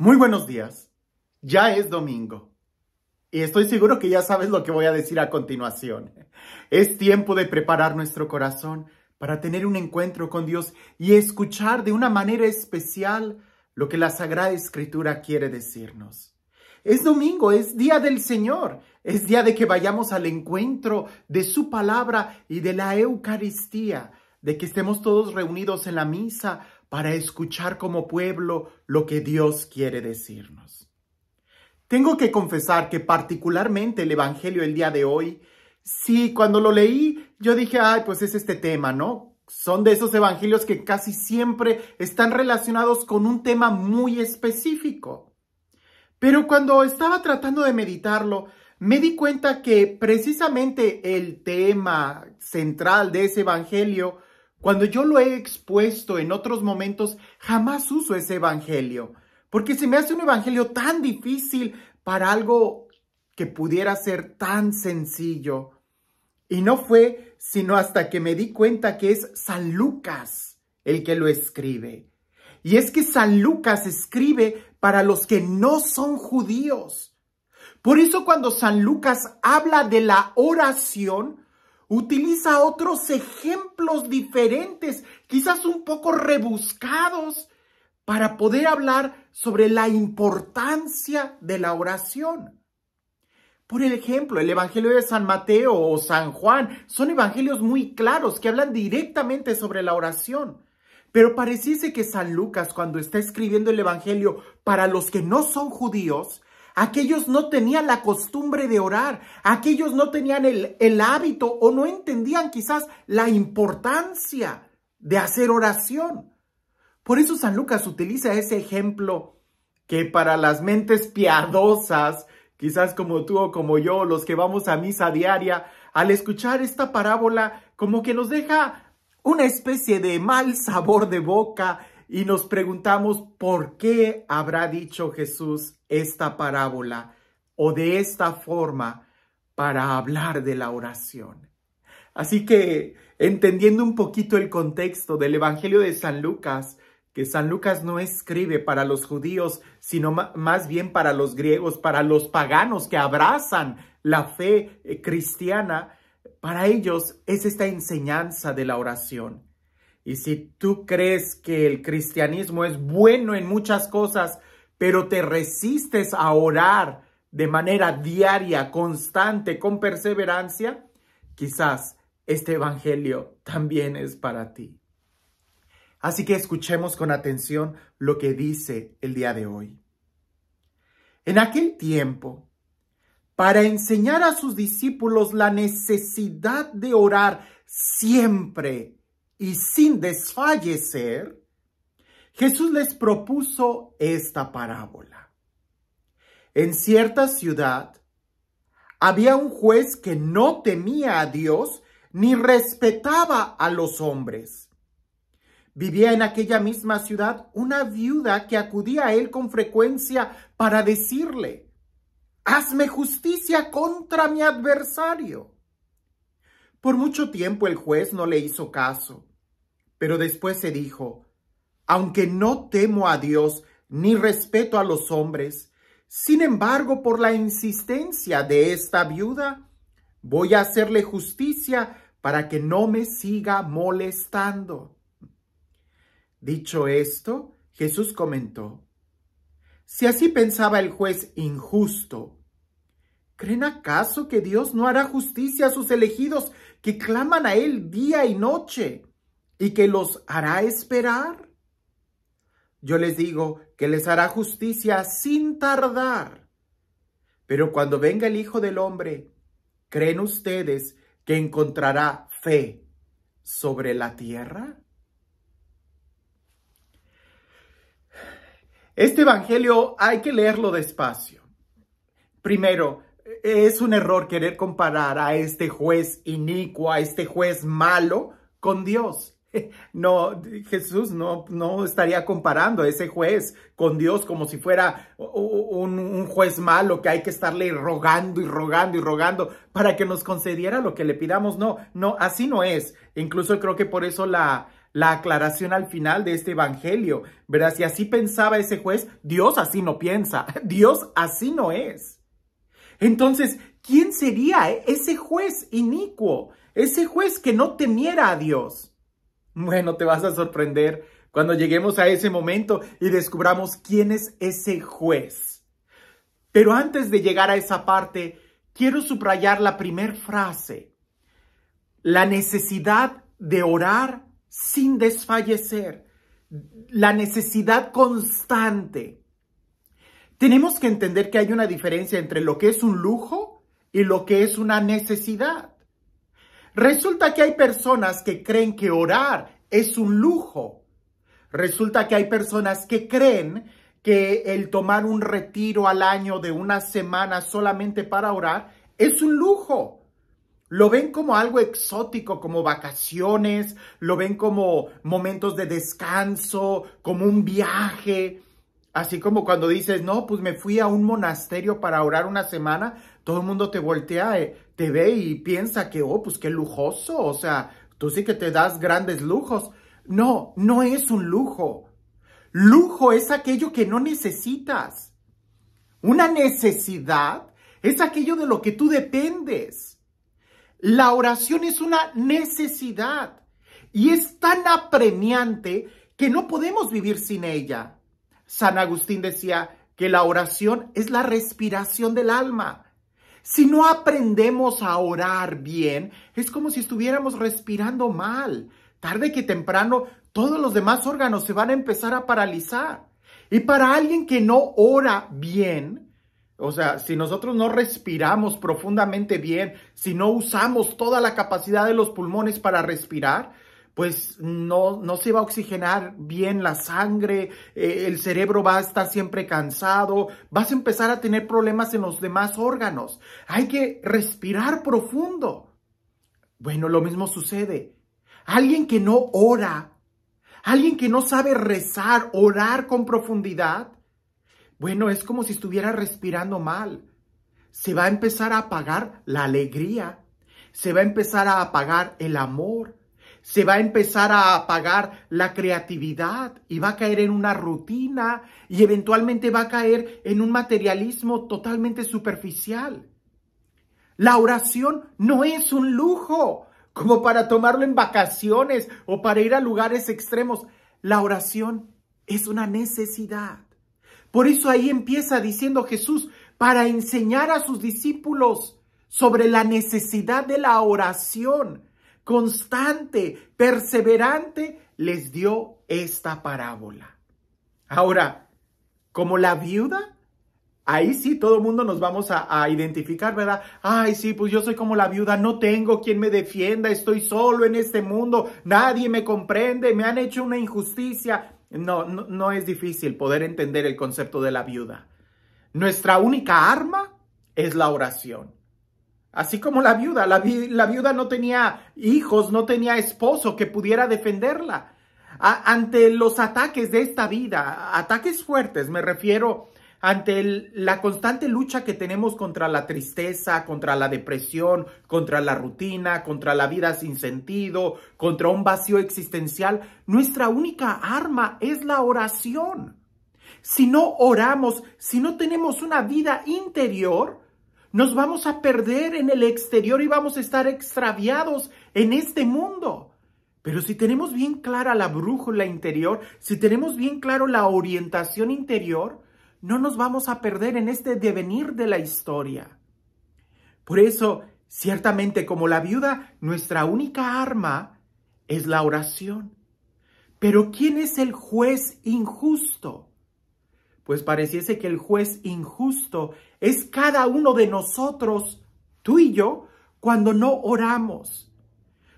Muy buenos días. Ya es domingo. Y estoy seguro que ya sabes lo que voy a decir a continuación. Es tiempo de preparar nuestro corazón para tener un encuentro con Dios y escuchar de una manera especial lo que la Sagrada Escritura quiere decirnos. Es domingo, es día del Señor, es día de que vayamos al encuentro de su palabra y de la Eucaristía, de que estemos todos reunidos en la misa para escuchar como pueblo lo que Dios quiere decirnos. Tengo que confesar que particularmente el Evangelio el día de hoy, sí, cuando lo leí, yo dije, ay, pues es este tema, ¿no? Son de esos evangelios que casi siempre están relacionados con un tema muy específico. Pero cuando estaba tratando de meditarlo, me di cuenta que precisamente el tema central de ese evangelio cuando yo lo he expuesto en otros momentos, jamás uso ese evangelio, porque se me hace un evangelio tan difícil para algo que pudiera ser tan sencillo. Y no fue sino hasta que me di cuenta que es San Lucas el que lo escribe. Y es que San Lucas escribe para los que no son judíos. Por eso cuando San Lucas habla de la oración, utiliza otros ejemplos diferentes, quizás un poco rebuscados, para poder hablar sobre la importancia de la oración. Por ejemplo, el Evangelio de San Mateo o San Juan son evangelios muy claros que hablan directamente sobre la oración. Pero pareciese que San Lucas, cuando está escribiendo el Evangelio para los que no son judíos, Aquellos no tenían la costumbre de orar, aquellos no tenían el, hábito o no entendían quizás la importancia de hacer oración. Por eso San Lucas utiliza ese ejemplo que para las mentes piadosas, quizás como tú o como yo, los que vamos a misa diaria, al escuchar esta parábola, como que nos deja una especie de mal sabor de boca y nos preguntamos por qué habrá dicho Jesús esta parábola o de esta forma para hablar de la oración. Así que, entendiendo un poquito el contexto del Evangelio de San Lucas, que San Lucas no escribe para los judíos, sino más bien para los griegos, para los paganos que abrazan la fe eh, cristiana, para ellos es esta enseñanza de la oración. Y si tú crees que el cristianismo es bueno en muchas cosas, pero te resistes a orar de manera diaria, constante, con perseverancia, quizás este Evangelio también es para ti. Así que escuchemos con atención lo que dice el día de hoy. En aquel tiempo, para enseñar a sus discípulos la necesidad de orar siempre y sin desfallecer, Jesús les propuso esta parábola. En cierta ciudad había un juez que no temía a Dios ni respetaba a los hombres. Vivía en aquella misma ciudad una viuda que acudía a él con frecuencia para decirle, hazme justicia contra mi adversario. Por mucho tiempo el juez no le hizo caso pero después se dijo, aunque no temo a Dios ni respeto a los hombres, sin embargo, por la insistencia de esta viuda, voy a hacerle justicia para que no me siga molestando. Dicho esto, Jesús comentó, si así pensaba el juez injusto, ¿creen acaso que Dios no hará justicia a sus elegidos que claman a Él día y noche? y que los hará esperar. Yo les digo que les hará justicia sin tardar. Pero cuando venga el Hijo del Hombre, ¿creen ustedes que encontrará fe sobre la tierra? Este Evangelio hay que leerlo despacio. Primero, es un error querer comparar a este juez inicuo, a este juez malo, con Dios. No, Jesús no, no estaría comparando a ese juez con Dios como si fuera un, juez malo que hay que estarle rogando y rogando y rogando para que nos concediera lo que le pidamos. No, no, así no es. Incluso creo que por eso la, la aclaración al final de este evangelio, ¿verdad? Si así pensaba ese juez, Dios así no piensa, Dios así no es. Entonces, ¿quién sería ese juez inicuo? Ese juez que no temiera a Dios bueno, te vas a sorprender cuando lleguemos a ese momento y descubramos quién es ese juez. Pero antes de llegar a esa parte, quiero subrayar la primera frase. La necesidad de orar sin desfallecer. La necesidad constante. Tenemos que entender que hay una diferencia entre lo que es un lujo y lo que es una necesidad. Resulta que hay personas que creen que orar es un lujo. Resulta que hay personas que creen que el tomar un retiro al año de una semana solamente para orar es un lujo. Lo ven como algo exótico, como vacaciones, lo ven como momentos de descanso, como un viaje. Así como cuando dices, no, pues me fui a un monasterio para orar una semana, todo el mundo te voltea, eh, te ve y piensa que, oh, pues qué lujoso, o sea, tú sí que te das grandes lujos. No, no es un lujo. Lujo es aquello que no necesitas. Una necesidad es aquello de lo que tú dependes. La oración es una necesidad y es tan apremiante que no podemos vivir sin ella. San Agustín decía que la oración es la respiración del alma. Si no aprendemos a orar bien, es como si estuviéramos respirando mal. Tarde que temprano, todos los demás órganos se van a empezar a paralizar. Y para alguien que no ora bien, o sea, si nosotros no respiramos profundamente bien, si no usamos toda la capacidad de los pulmones para respirar, pues no, no se va a oxigenar bien la sangre, eh, el cerebro va a estar siempre cansado, vas a empezar a tener problemas en los demás órganos. Hay que respirar profundo. Bueno, lo mismo sucede. Alguien que no ora, alguien que no sabe rezar, orar con profundidad, bueno, es como si estuviera respirando mal. Se va a empezar a apagar la alegría, se va a empezar a apagar el amor, se va a empezar a apagar la creatividad y va a caer en una rutina y eventualmente va a caer en un materialismo totalmente superficial. La oración no es un lujo como para tomarlo en vacaciones o para ir a lugares extremos. La oración es una necesidad. Por eso ahí empieza diciendo Jesús, para enseñar a sus discípulos sobre la necesidad de la oración constante, perseverante, les dio esta parábola. Ahora, como la viuda, ahí sí todo el mundo nos vamos a, identificar, ¿verdad? Ay, sí, pues yo soy como la viuda, no tengo quien me defienda, estoy solo en este mundo, nadie me comprende, me han hecho una injusticia. no, no es difícil poder entender el concepto de la viuda. Nuestra única arma es la oración. Así como la viuda, la, viuda no tenía hijos, no tenía esposo que pudiera defenderla. ante los ataques de esta vida, ataques fuertes, me refiero ante la constante lucha que tenemos contra la tristeza, contra la depresión, contra la rutina, contra la vida sin sentido, contra un vacío existencial, nuestra única arma es la oración. Si no oramos, si no tenemos una vida interior, nos vamos a perder en el exterior y vamos a estar extraviados en este mundo. Pero si tenemos bien clara la brújula interior, si tenemos bien claro la orientación interior, no nos vamos a perder en este devenir de la historia. Por eso, ciertamente como la viuda, nuestra única arma es la oración. Pero ¿quién es el juez injusto? pues pareciese que el juez injusto es cada uno de nosotros, tú y yo, cuando no oramos.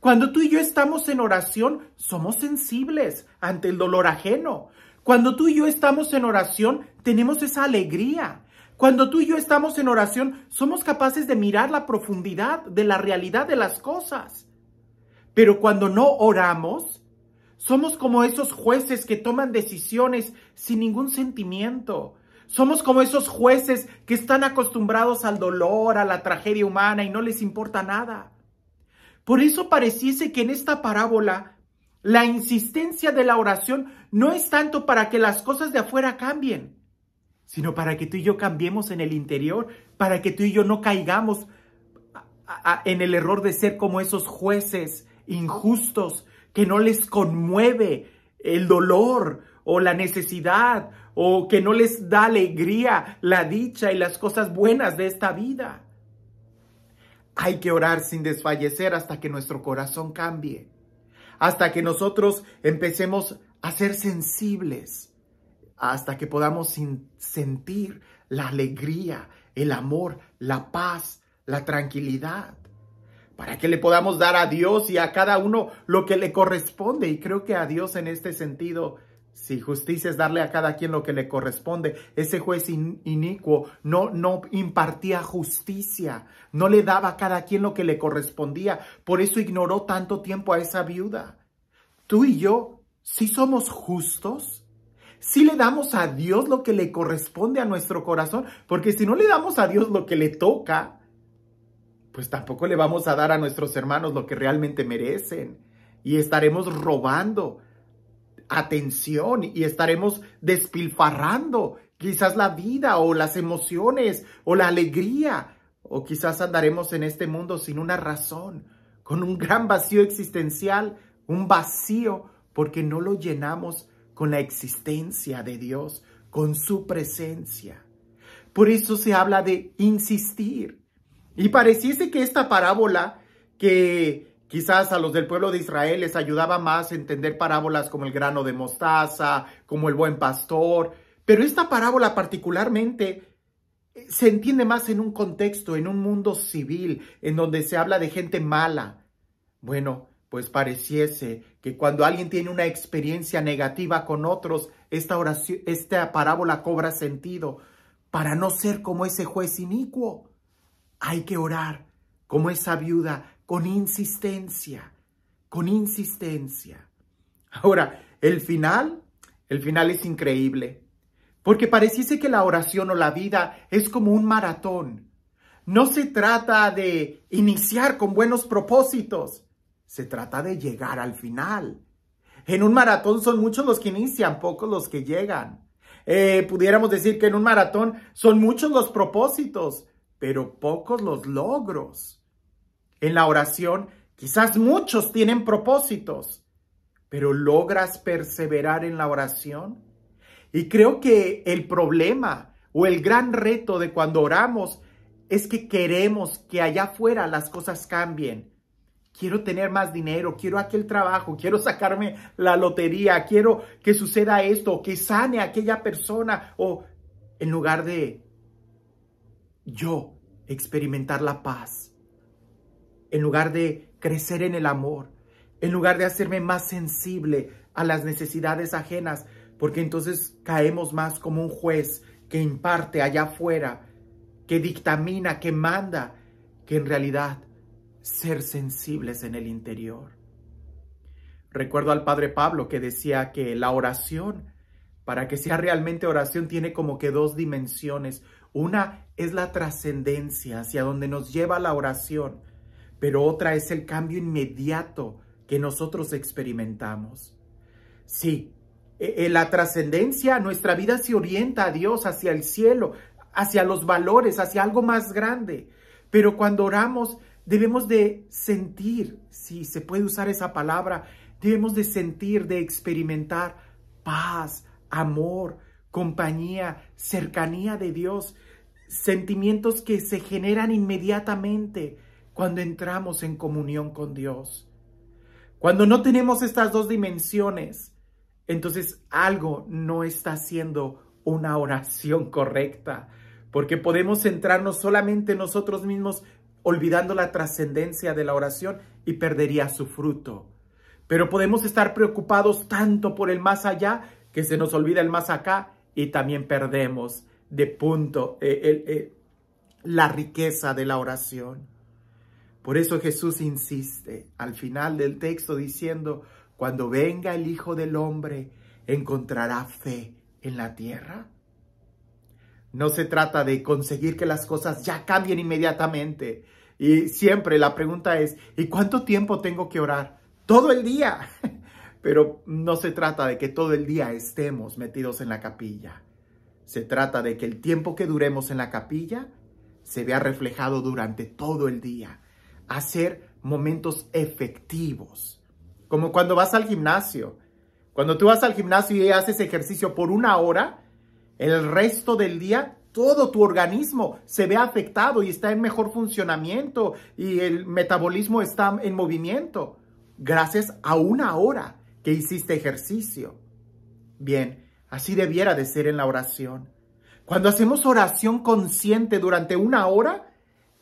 Cuando tú y yo estamos en oración, somos sensibles ante el dolor ajeno. Cuando tú y yo estamos en oración, tenemos esa alegría. Cuando tú y yo estamos en oración, somos capaces de mirar la profundidad de la realidad de las cosas. Pero cuando no oramos, somos como esos jueces que toman decisiones sin ningún sentimiento. Somos como esos jueces que están acostumbrados al dolor, a la tragedia humana y no les importa nada. Por eso pareciese que en esta parábola la insistencia de la oración no es tanto para que las cosas de afuera cambien, sino para que tú y yo cambiemos en el interior, para que tú y yo no caigamos en el error de ser como esos jueces injustos que no les conmueve el dolor o la necesidad o que no les da alegría, la dicha y las cosas buenas de esta vida. Hay que orar sin desfallecer hasta que nuestro corazón cambie, hasta que nosotros empecemos a ser sensibles, hasta que podamos sentir la alegría, el amor, la paz, la tranquilidad para que le podamos dar a Dios y a cada uno lo que le corresponde. Y creo que a Dios en este sentido, si justicia es darle a cada quien lo que le corresponde, ese juez inicuo no, no impartía justicia, no le daba a cada quien lo que le correspondía. Por eso ignoró tanto tiempo a esa viuda. Tú y yo, si somos justos, si le damos a Dios lo que le corresponde a nuestro corazón, porque si no le damos a Dios lo que le toca, pues tampoco le vamos a dar a nuestros hermanos lo que realmente merecen. Y estaremos robando atención y estaremos despilfarrando quizás la vida o las emociones o la alegría. O quizás andaremos en este mundo sin una razón, con un gran vacío existencial, un vacío porque no lo llenamos con la existencia de Dios, con su presencia. Por eso se habla de insistir y pareciese que esta parábola, que quizás a los del pueblo de Israel les ayudaba más a entender parábolas como el grano de mostaza, como el buen pastor, pero esta parábola particularmente eh, se entiende más en un contexto, en un mundo civil, en donde se habla de gente mala. Bueno, pues pareciese que cuando alguien tiene una experiencia negativa con otros, esta, esta parábola cobra sentido para no ser como ese juez inicuo hay que orar como esa viuda con insistencia, con insistencia. Ahora, el final, el final es increíble, porque pareciese que la oración o la vida es como un maratón. No se trata de iniciar con buenos propósitos, se trata de llegar al final. En un maratón son muchos los que inician, pocos los que llegan. Eh, pudiéramos decir que en un maratón son muchos los propósitos, pero pocos los logros. En la oración, quizás muchos tienen propósitos, pero logras perseverar en la oración. Y creo que el problema o el gran reto de cuando oramos es que queremos que allá afuera las cosas cambien. Quiero tener más dinero, quiero aquel trabajo, quiero sacarme la lotería, quiero que suceda esto, que sane a aquella persona, o en lugar de yo experimentar la paz, en lugar de crecer en el amor, en lugar de hacerme más sensible a las necesidades ajenas, porque entonces caemos más como un juez que imparte allá afuera, que dictamina, que manda, que en realidad ser sensibles en el interior. Recuerdo al padre Pablo que decía que la oración, para que sea realmente oración, tiene como que dos dimensiones. Una es la trascendencia hacia donde nos lleva la oración, pero otra es el cambio inmediato que nosotros experimentamos. Sí, en e, la trascendencia, nuestra vida se orienta a Dios, hacia el cielo, hacia los valores, hacia algo más grande. Pero cuando oramos, debemos de sentir, si se puede usar esa palabra, debemos de sentir, de experimentar paz, amor, compañía, cercanía de Dios, sentimientos que se generan inmediatamente cuando entramos en comunión con Dios. Cuando no tenemos estas dos dimensiones, entonces algo no está siendo una oración correcta, porque podemos centrarnos solamente nosotros mismos olvidando la trascendencia de la oración y perdería su fruto. Pero podemos estar preocupados tanto por el más allá que se nos olvida el más acá y también perdemos de punto eh, eh, la riqueza de la oración. Por eso Jesús insiste al final del texto diciendo, cuando venga el Hijo del Hombre, encontrará fe en la tierra. No se trata de conseguir que las cosas ya cambien inmediatamente. Y siempre la pregunta es, ¿y cuánto tiempo tengo que orar? Todo el día. Pero no se trata de que todo el día estemos metidos en la capilla. Se trata de que el tiempo que duremos en la capilla se vea reflejado durante todo el día. Hacer momentos efectivos. Como cuando vas al gimnasio. Cuando tú vas al gimnasio y haces ejercicio por una hora, el resto del día todo tu organismo se ve afectado y está en mejor funcionamiento y el metabolismo está en movimiento gracias a una hora que hiciste ejercicio. Bien, así debiera de ser en la oración. Cuando hacemos oración consciente durante una hora,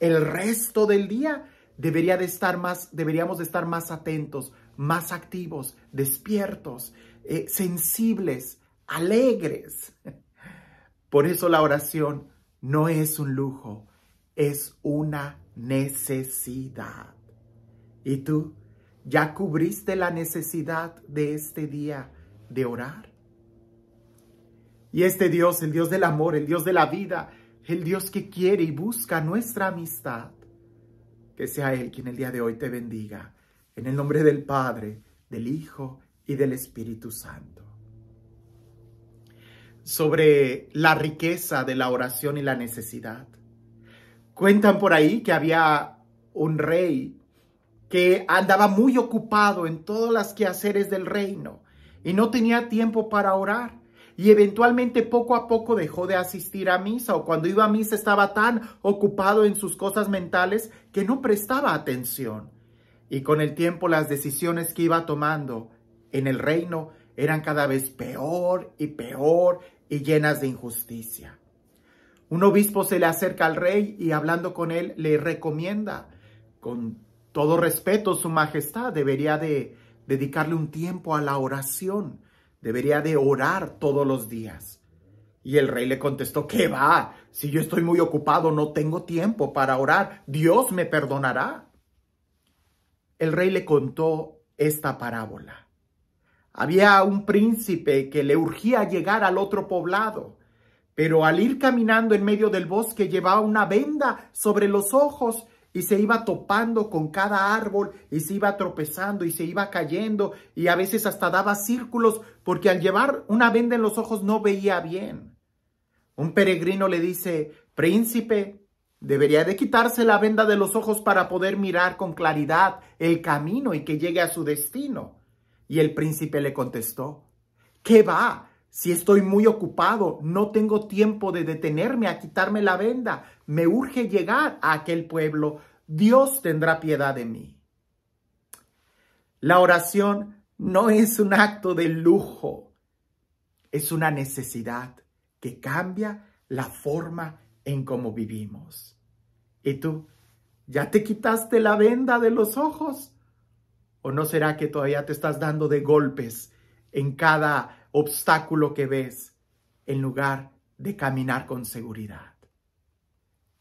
el resto del día debería de estar más, deberíamos de estar más atentos, más activos, despiertos, eh, sensibles, alegres. Por eso la oración no es un lujo, es una necesidad. ¿Y tú? Ya cubriste la necesidad de este día de orar. Y este Dios, el Dios del amor, el Dios de la vida, el Dios que quiere y busca nuestra amistad, que sea Él quien el día de hoy te bendiga. En el nombre del Padre, del Hijo y del Espíritu Santo. Sobre la riqueza de la oración y la necesidad. Cuentan por ahí que había un rey que andaba muy ocupado en todas las quehaceres del reino y no tenía tiempo para orar. Y eventualmente poco a poco dejó de asistir a misa o cuando iba a misa estaba tan ocupado en sus cosas mentales que no prestaba atención. Y con el tiempo las decisiones que iba tomando en el reino eran cada vez peor y peor y llenas de injusticia. Un obispo se le acerca al rey y hablando con él le recomienda con todo respeto, su majestad debería de dedicarle un tiempo a la oración. Debería de orar todos los días. Y el rey le contestó, ¿qué va? Si yo estoy muy ocupado, no tengo tiempo para orar. Dios me perdonará. El rey le contó esta parábola. Había un príncipe que le urgía llegar al otro poblado, pero al ir caminando en medio del bosque llevaba una venda sobre los ojos y se iba topando con cada árbol y se iba tropezando y se iba cayendo y a veces hasta daba círculos porque al llevar una venda en los ojos no veía bien. Un peregrino le dice, príncipe, debería de quitarse la venda de los ojos para poder mirar con claridad el camino y que llegue a su destino. Y el príncipe le contestó, ¿qué va? Si estoy muy ocupado, no tengo tiempo de detenerme a quitarme la venda me urge llegar a aquel pueblo, Dios tendrá piedad de mí. La oración no es un acto de lujo, es una necesidad que cambia la forma en cómo vivimos. ¿Y tú? ¿Ya te quitaste la venda de los ojos? ¿O no será que todavía te estás dando de golpes en cada obstáculo que ves en lugar de caminar con seguridad?